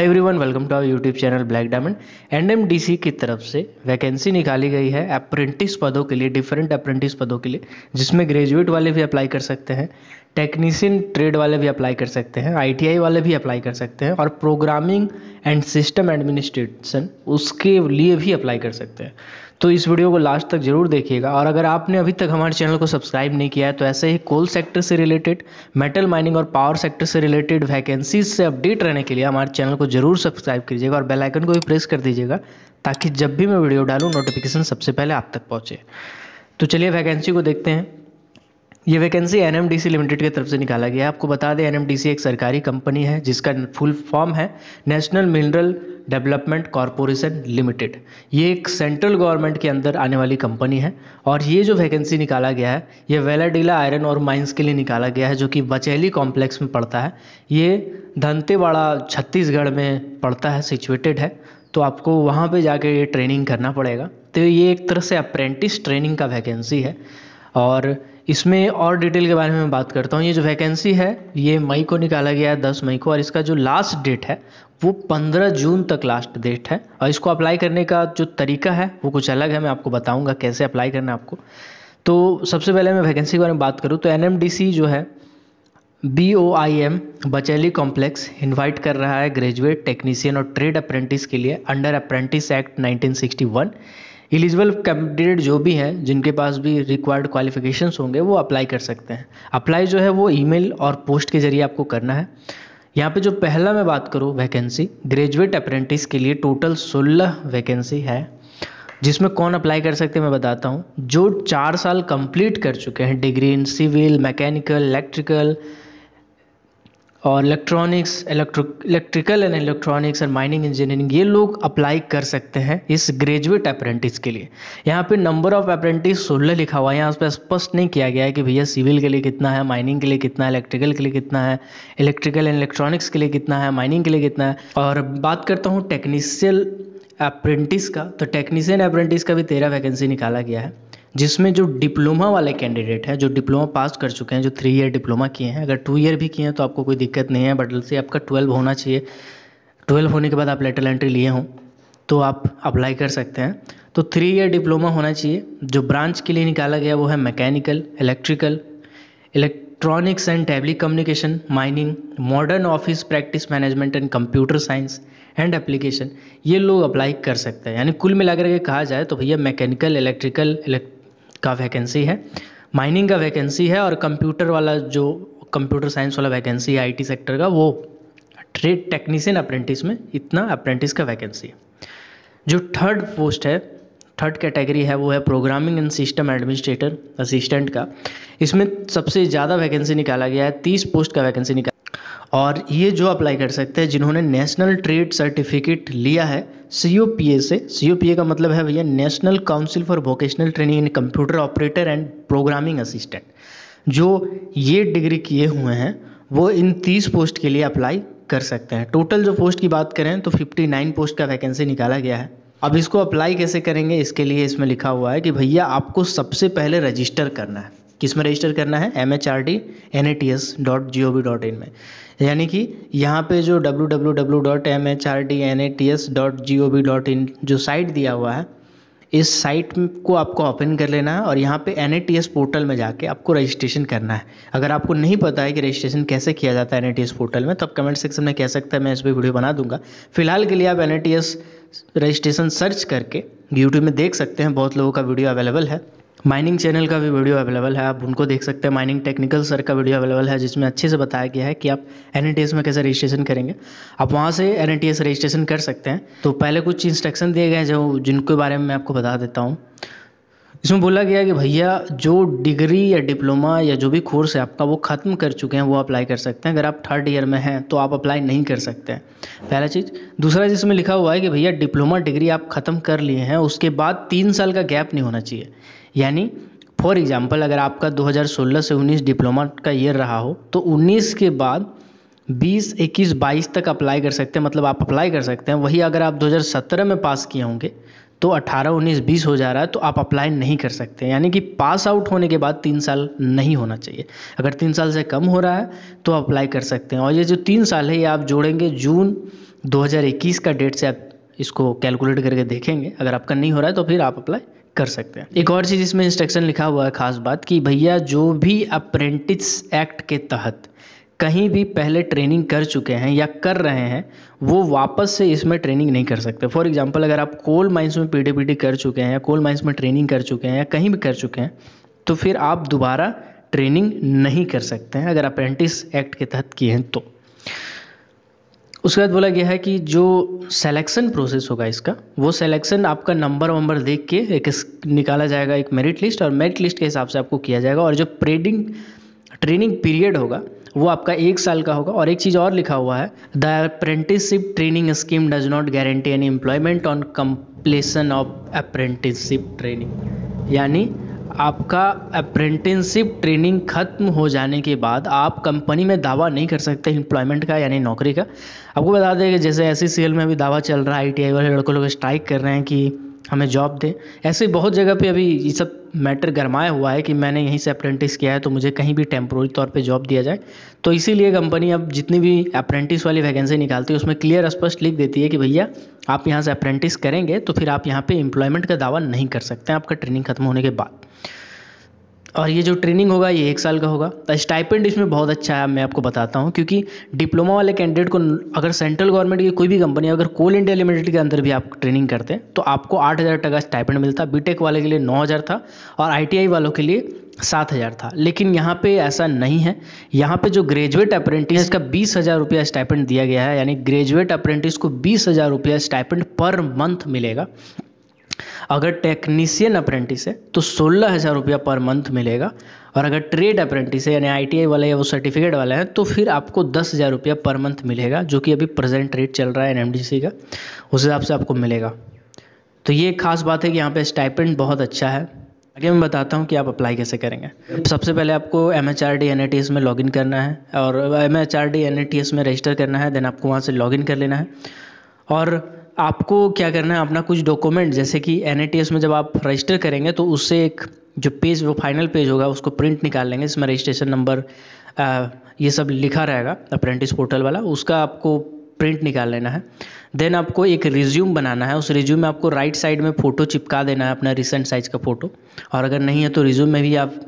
Everyone welcome to our YouTube channel black diamond NMDC की तरफ से वैकेंसी निकाली गई है अप्रेंटिस पदों के लिए डिफरेंट अप्रेंटिस पदों के लिए जिसमें ग्रेजुएट वाले भी अप्लाई कर सकते हैं टेक्नीशियन ट्रेड वाले भी अप्लाई कर सकते हैं आईटीआई वाले भी अप्लाई कर सकते हैं और प्रोग्रामिंग एंड सिस्टम एडमिनिस्ट्रेशन उसके लिए भी अप्लाई कर सकते हैं तो इस वीडियो को लास्ट तक जरूर देखिएगा और अगर आपने अभी तक हमारे चैनल को सब्सक्राइब नहीं किया है तो ऐसे ही कोल सेक्टर से रिलेटेड मेटल माइनिंग और पावर सेक्टर से रिलेटेड वैकेंसीज से अपडेट रहने के लिए हमारे चैनल को जरूर सब्सक्राइब कीजिएगा और बेल आइकन को भी प्रेस कर दीजिएगा ताकि जब भी मैं वीडियो डालूँ नोटिफिकेशन सबसे पहले आप तक पहुँचे तो चलिए वैकेंसी को देखते हैं ये वैकेंसी एन लिमिटेड की तरफ से निकाला गया है आपको बता दें एन एक सरकारी कंपनी है जिसका फुल फॉर्म है national mineral development corporation limited ये एक सेंट्रल गवर्नमेंट के अंदर आने वाली कंपनी है और ये जो वैकेंसी निकाला गया है ये वेलाडीला आयरन और माइंस के लिए निकाला गया है जो कि बचैली कॉम्प्लेक्स में पड़ता है ये धंतेवाड़ा छत्तीसगढ़ में पड़ता है सिचुएटेड है तो आपको वहाँ पर जाके ये ट्रेनिंग करना पड़ेगा तो ये एक तरह से अप्रेंटिस ट्रेनिंग का वैकेंसी है और इसमें और डिटेल के बारे में मैं बात करता हूँ ये जो वैकेंसी है ये मई को निकाला गया है दस मई को और इसका जो लास्ट डेट है वो पंद्रह जून तक लास्ट डेट है और इसको अप्लाई करने का जो तरीका है वो कुछ अलग है मैं आपको बताऊँगा कैसे अप्लाई करना है आपको तो सबसे पहले मैं वैकेंसी के बारे में बात करूँ तो एन जो है B O I M Bacheli complex invite कर रहा है ग्रेजुएट टेक्नीसियन और ट्रेड अप्रेंटिस के लिए under apprentice act 1961 eligible candidate जो भी हैं जिनके पास भी रिक्वायर्ड क्वालिफिकेशंस होंगे वो अप्लाई कर सकते हैं अप्लाई जो है वो ईमेल और पोस्ट के जरिए आपको करना है यहाँ पे जो पहला मैं बात करूँ वैकेंसी ग्रेजुएट अप्रेंटिस के लिए टोटल सोलह वैकेंसी है जिसमें कौन अप्लाई कर सकते हैं मैं बताता हूँ जो चार साल कंप्लीट कर चुके हैं degree in civil mechanical electrical और electronics electrical and electronics and mining engineering ये लोग अप्लाई कर सकते हैं इस ग्रेजुएट अप्रेंटिस के लिए यहाँ पे नंबर ऑफ अप्रेंटिस सोलह लिखा हुआ है यहाँ पर स्पष्ट नहीं किया गया है कि भैया सिविल के लिए कितना है माइनिंग के लिए कितना है इलेक्ट्रिकल के लिए कितना है इलेक्ट्रिकल एंड इलेक्ट्रॉनिक्स के लिए कितना है माइनिंग के लिए कितना है और बात करता हूँ टेक्निशियल अप्रेंटिस का तो टेक्नीशियन अप्रेंटिस का भी तेरह वैकेंसी निकाला गया है जिसमें जो डिप्लोमा वाले कैंडिडेट हैं जो डिप्लोमा पास कर चुके हैं जो थ्री ईयर डिप्लोमा किए हैं अगर टू ईयर भी किए हैं तो आपको कोई दिक्कत नहीं है बट से आपका ट्वेल्व होना चाहिए ट्वेल्व होने के बाद आप लेटर एंट्री लिए हों तो आप अप्लाई कर सकते हैं तो थ्री ईयर डिप्लोमा होना चाहिए जो ब्रांच के लिए निकाला गया वो है mechanical electrical electronics and telecommunication mining modern office practice management and computer science and application ये लोग अप्लाई कर सकते हैं यानी कुल मिलाकर के कहा जाए तो भैया मैकेनिकल इलेक्ट्रिकल इलेक्ट का वैकेंसी है माइनिंग का वैकेंसी है और कंप्यूटर वाला जो कंप्यूटर साइंस वाला वैकेंसी है आई सेक्टर का वो ट्रेड टेक्नीसियन अप्रेंटिस में इतना अप्रेंटिस का वैकेंसी है जो थर्ड पोस्ट है थर्ड कैटेगरी है वो है programming and system administrator assistant का इसमें सबसे ज़्यादा वैकेंसी निकाला गया है तीस पोस्ट का वैकेंसी निकाला और ये जो अप्लाई कर सकते हैं जिन्होंने नेशनल ट्रेड सर्टिफिकेट लिया है सी ओ पी ए से सी ओ पी ए का मतलब है भैया national council for vocational training in computer operator and programming assistant जो ये डिग्री किए हुए हैं वो इन तीस पोस्ट के लिए अप्लाई कर सकते हैं टोटल जो पोस्ट की बात करें तो 59 पोस्ट का वैकेंसी निकाला गया है अब इसको अप्लाई कैसे करेंगे इसके लिए इसमें लिखा हुआ है कि भैया आपको सबसे पहले रजिस्टर करना है किस में रजिस्टर करना है M H R D N A T S dot G O V dot in में यानी कि यहाँ पे जो W W W dot M H R D N A T S dot G O V dot in जो site दिया हुआ है इस साइट को आपको ओपन कर लेना है और यहाँ पे एन पोर्टल में जाके आपको रजिस्ट्रेशन करना है अगर आपको नहीं पता है कि रजिस्ट्रेशन कैसे किया जाता है एन पोर्टल में तो आप कमेंट सेक्शन में कह सकते हैं मैं इस पर वीडियो बना दूंगा फिलहाल के लिए आप एन रजिस्ट्रेशन सर्च करके यूट्यूब में देख सकते हैं बहुत लोगों का वीडियो अवेलेबल है माइनिंग चैनल का भी वीडियो अवेलेबल है आप उनको देख सकते हैं माइनिंग टेक्निकल सर का वीडियो अवेलेबल है जिसमें अच्छे से बताया गया है कि आप एन में कैसे रजिस्ट्रेशन करेंगे आप वहाँ से एन रजिस्ट्रेशन कर सकते हैं तो पहले कुछ इंस्ट्रक्शन दिए गए जो जिनके बारे में मैं आपको बता देता हूँ इसमें बोला गया कि भैया जो डिग्री या डिप्लोमा या जो भी कोर्स है आपका वो ख़त्म कर चुके हैं वो अप्लाई कर सकते हैं अगर आप थर्ड ईयर में हैं तो आप अप्लाई नहीं कर सकते हैं पहला चीज़ दूसरा चीज इसमें लिखा हुआ है कि भैया डिप्लोमा डिग्री आप ख़त्म कर लिए हैं उसके बाद तीन साल का गैप नहीं होना चाहिए यानी फॉर एग्ज़ाम्पल अगर आपका 2016 से 19 डिप्लोमा का ईयर रहा हो तो 19 के बाद 20 21 22 तक अप्लाई कर सकते हैं मतलब आप अप्लाई कर सकते हैं वही अगर आप 2017 में पास किए होंगे तो 18 19 20 हो जा रहा है तो आप अप्लाई नहीं कर सकते यानी कि पास आउट होने के बाद तीन साल नहीं होना चाहिए अगर तीन साल से कम हो रहा है तो अप्लाई कर सकते हैं और ये जो तीन साल है ये आप जोड़ेंगे जून 2021 का डेट से आप इसको कैलकुलेट करके देखेंगे अगर आपका नहीं हो रहा है तो फिर आप अप्लाई कर सकते हैं एक और चीज़ इसमें इंस्ट्रक्शन लिखा हुआ है खास बात कि भैया जो भी अप्रेंटिस एक्ट के तहत कहीं भी पहले ट्रेनिंग कर चुके हैं या कर रहे हैं वो वापस से इसमें ट्रेनिंग नहीं कर सकते फॉर एग्जाम्पल अगर आप कोल माइंस में पी कर चुके हैं या कोल माइंस में ट्रेनिंग कर चुके हैं या कहीं भी कर चुके हैं तो फिर आप दोबारा ट्रेनिंग नहीं कर सकते हैं अगर अप्रेंटिस एक्ट के तहत किए हैं तो उसके बाद बोला गया है कि जो सेलेक्शन प्रोसेस होगा इसका वो सेलेक्शन आपका नंबर वंबर देख के एक निकाला जाएगा एक मेरिट लिस्ट और मेरिट लिस्ट के हिसाब से आपको किया जाएगा और जो प्रेडिंग ट्रेनिंग पीरियड होगा वो आपका एक साल का होगा और एक चीज़ और लिखा हुआ है the apprenticeship training scheme does not guarantee any employment on completion of apprenticeship training यानी आपका अप्रेंटिसशिप ट्रेनिंग ख़त्म हो जाने के बाद आप कंपनी में दावा नहीं कर सकते एम्प्लॉयमेंट का यानी नौकरी का आपको बता दें कि जैसे एस e में अभी दावा चल रहा है आई वाले लड़कों लोग स्ट्राइक कर रहे हैं कि हमें जॉब दें ऐसे बहुत जगह पे अभी ये सब मैटर गरमाया हुआ है कि मैंने यहीं से अप्रेंटिस किया है तो मुझे कहीं भी टेम्प्रोरी तौर पे जॉब दिया जाए तो इसीलिए कंपनी अब जितनी भी अप्रेंटिस वाली वैकेंसी निकालती है उसमें क्लियर स्पष्ट लिख देती है कि भैया आप यहाँ से अप्रेंटिस करेंगे तो फिर आप यहाँ पर एम्प्लॉयमेंट का दावा नहीं कर सकते आपका ट्रेनिंग खत्म होने के बाद और ये जो ट्रेनिंग होगा ये एक साल का होगा तो स्टाइपेंड इसमें बहुत अच्छा है मैं आपको बताता हूँ क्योंकि डिप्लोमा वाले कैंडिडेट को अगर सेंट्रल गवर्नमेंट की कोई भी कंपनी अगर कोल इंडिया लिमिटेड के अंदर भी आप ट्रेनिंग करते हैं तो आपको आठ हज़ार टका स्टाइपेंड मिलता बीटेक वाले के लिए नौ हज़ार था और आई वालों के लिए सात हज़ार था लेकिन यहाँ पे ऐसा नहीं है यहाँ पे जो ग्रेजुएट अप्रेंटिस का बीस हज़ार रुपया स्टाइपेंड दिया गया है यानी ग्रेजुएट अप्रेंटिस को बीस हज़ार रुपया स्टाइपेंड पर मंथ मिलेगा अगर टेक्नीशियन अप्रेंटिस है तो सोलह हज़ार रुपया पर मंथ मिलेगा और अगर ट्रेड अप्रेंटिस है यानी आईटीआई वाले या वो सर्टिफिकेट वाले हैं तो फिर आपको दस हज़ार रुपया पर मंथ मिलेगा जो कि अभी प्रेजेंट रेट चल रहा है एनएमडीसी का उस हिसाब से आपको मिलेगा तो ये खास बात है कि यहाँ पे स्टाइपेंट बहुत अच्छा है आगे मैं बताता हूँ कि आप अप्लाई कैसे करेंगे सबसे पहले आपको M H R D N A T S में लॉग इन करना है और M H R D N A T S में रजिस्टर करना है देन आपको वहाँ से लॉग इन कर लेना है और आपको क्या करना है अपना कुछ डॉक्यूमेंट जैसे कि एन में जब आप रजिस्टर करेंगे तो उससे एक जो पेज वो फाइनल पेज होगा उसको प्रिंट निकाल लेंगे इसमें रजिस्ट्रेशन नंबर ये सब लिखा रहेगा अप्रेंटिस पोर्टल वाला उसका आपको प्रिंट निकाल लेना है देन आपको एक रिज्यूम बनाना है उस रिज्यूम में आपको राइट साइड में फ़ोटो चिपका देना है अपना रिसेंट साइज का फ़ोटो और अगर नहीं है तो रिज्यूम में भी आप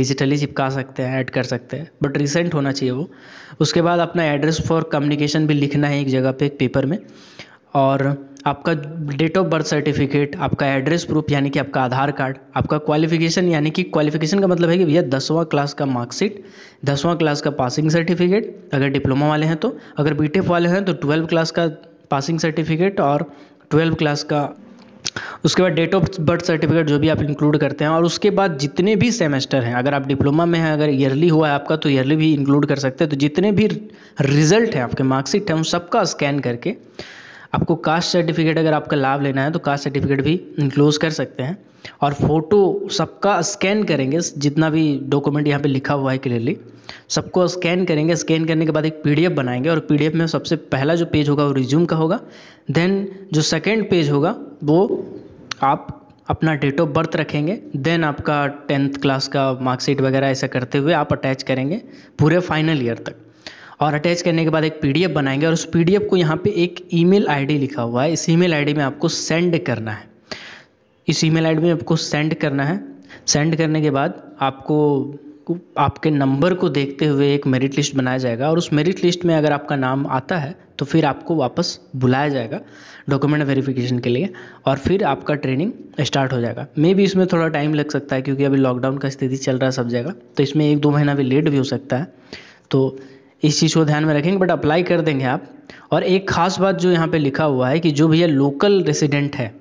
डिजिटली चिपका सकते हैं ऐड कर सकते हैं बट रिसेंट होना चाहिए वो उसके बाद अपना एड्रेस फॉर कम्युनिकेशन भी लिखना है एक जगह पे एक पेपर में और आपका डेट ऑफ बर्थ सर्टिफिकेट आपका एड्रेस प्रूफ यानी कि आपका आधार कार्ड आपका क्वालिफिकेशन यानी कि क्वालिफिकेशन का मतलब है कि भैया दसवां क्लास का मार्कशीट दसवां क्लास का पासिंग सर्टिफिकेट अगर डिप्लोमा वाले हैं तो अगर बी वाले हैं तो ट्वेल्व क्लास का पासिंग सर्टिफिकेट और ट्वेल्व क्लास का उसके बाद डेट ऑफ बर्थ सर्टिफिकेट जो भी आप इंक्लूड करते हैं और उसके बाद जितने भी सेमेस्टर हैं अगर आप डिप्लोमा में हैं अगर ईयरली हुआ है आपका तो ईयरली भी इंक्लूड कर सकते हैं तो जितने भी रिजल्ट हैं आपके मार्कशीट हैं उन सबका स्कैन करके आपको कास्ट सर्टिफिकेट अगर आपका लाभ लेना है तो कास्ट सर्टिफिकेट भी इंक्लोज कर सकते हैं और फोटो सबका स्कैन करेंगे जितना भी डॉक्यूमेंट यहाँ पे लिखा हुआ है क्लियरली सबको स्कैन करेंगे स्कैन करने के बाद एक पीडीएफ बनाएंगे और पीडीएफ में सबसे पहला जो पेज होगा वो रिज्यूम का होगा देन जो सेकेंड पेज होगा वो आप अपना डेट ऑफ बर्थ रखेंगे देन आपका टेंथ क्लास का मार्कशीट वगैरह ऐसा करते हुए आप अटैच करेंगे पूरे फाइनल ईयर तक और अटैच करने के बाद एक पीडीएफ बनाएंगे और उस पीडीएफ को यहाँ पे एक ईमेल आईडी लिखा हुआ है इस ईमेल आईडी में आपको सेंड करना है इस ईमेल आईडी में आपको सेंड करना है सेंड करने के बाद आपको आपके नंबर को देखते हुए एक मेरिट लिस्ट बनाया जाएगा और उस मेरिट लिस्ट में अगर आपका नाम आता है तो फिर आपको वापस बुलाया जाएगा डॉक्यूमेंट वेरिफिकेशन के लिए और फिर आपका ट्रेनिंग स्टार्ट हो जाएगा मे भी इसमें थोड़ा टाइम लग सकता है क्योंकि अभी लॉकडाउन का स्थिति चल रहा है सब जगह तो इसमें एक दो महीना भी लेट भी हो सकता है तो इस चीज़ को ध्यान में रखेंगे बट अप्लाई कर देंगे आप और एक ख़ास बात जो यहाँ पे लिखा हुआ है कि जो भैया लोकल रेसिडेंट है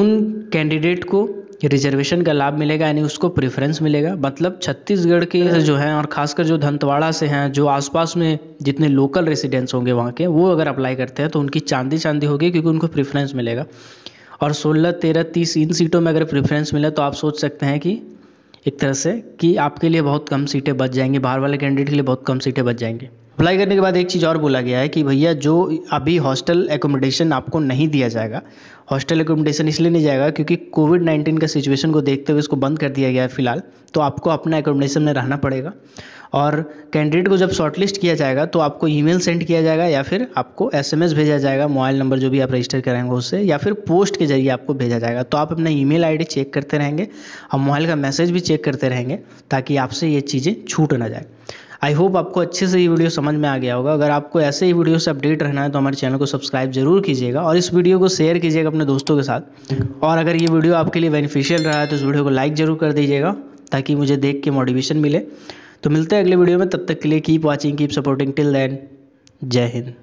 उन कैंडिडेट को रिजर्वेशन का लाभ मिलेगा यानी उसको प्रेफरेंस मिलेगा मतलब छत्तीसगढ़ के हम्म। जो हैं और खासकर जो धंतवाड़ा से हैं जो आसपास में जितने लोकल रेसिडेंट्स होंगे वहाँ के वो अगर अप्लाई करते हैं तो उनकी चांदी चांदी होगी क्योंकि उनको प्रेफरेंस मिलेगा और सोलह तेरह तीस इन सीटों में अगर प्रेफरेंस मिले तो आप सोच सकते हैं कि एक तरह से कि आपके लिए बहुत कम सीटें बच जाएंगी बाहर वाले कैंडिडेट के लिए बहुत कम सीटें बच जाएंगी अप्लाई करने के बाद एक चीज़ और बोला गया है कि भैया जो अभी हॉस्टल एकोमोडेशन आपको नहीं दिया जाएगा हॉस्टल एकोमोडेशन इसलिए नहीं जाएगा क्योंकि कोविड नाइन्टीन का सिचुएशन को देखते हुए इसको बंद कर दिया गया है फिलहाल तो आपको अपना एकोमोडेशन में रहना पड़ेगा और कैंडिडेट को जब शॉर्टलिस्ट किया जाएगा तो आपको ईमेल सेंड किया जाएगा या फिर आपको एसएमएस भेजा जाएगा मोबाइल नंबर जो भी आप रजिस्टर कराएंगे उससे या फिर पोस्ट के जरिए आपको भेजा जाएगा तो आप अपना ईमेल आईडी चेक करते रहेंगे और मोबाइल का मैसेज भी चेक करते रहेंगे ताकि आपसे ये चीज़ें छूट ना जाए आई होप आपको अच्छे से ये वीडियो समझ में आ गया होगा अगर आपको ऐसे ही वीडियो से अपडेट रहना है तो हमारे चैनल को सब्सक्राइब जरूर कीजिएगा और इस वीडियो को शेयर कीजिएगा अपने दोस्तों के साथ और अगर ये वीडियो आपके लिए बेनिफिशियल रहा है तो इस वीडियो को लाइक ज़रूर कर दीजिएगा ताकि मुझे देख के मोटिवेशन मिले तो मिलते हैं अगले वीडियो में तब तक के लिए keep watching keep supporting till then जय हिंद